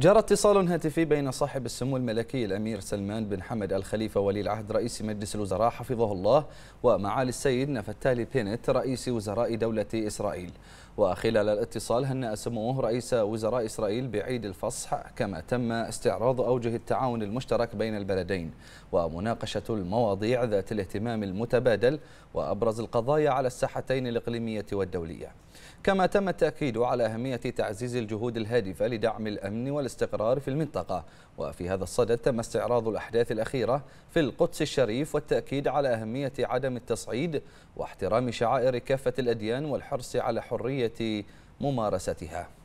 جرى اتصال هاتفي بين صاحب السمو الملكي الأمير سلمان بن حمد الخليفة ولي العهد رئيس مجلس الوزراء حفظه الله ومعالي السيد نفتالي بينت رئيس وزراء دولة إسرائيل وخلال الاتصال هنأ سموه رئيس وزراء إسرائيل بعيد الفصح كما تم استعراض أوجه التعاون المشترك بين البلدين ومناقشة المواضيع ذات الاهتمام المتبادل وأبرز القضايا على الساحتين الإقليمية والدولية كما تم التأكيد على أهمية تعزيز الجهود الهادفة لدعم الأمن والاستقرار والاستقرار في المنطقة وفي هذا الصدد تم استعراض الأحداث الأخيرة في القدس الشريف والتأكيد على أهمية عدم التصعيد واحترام شعائر كافة الأديان والحرص على حرية ممارستها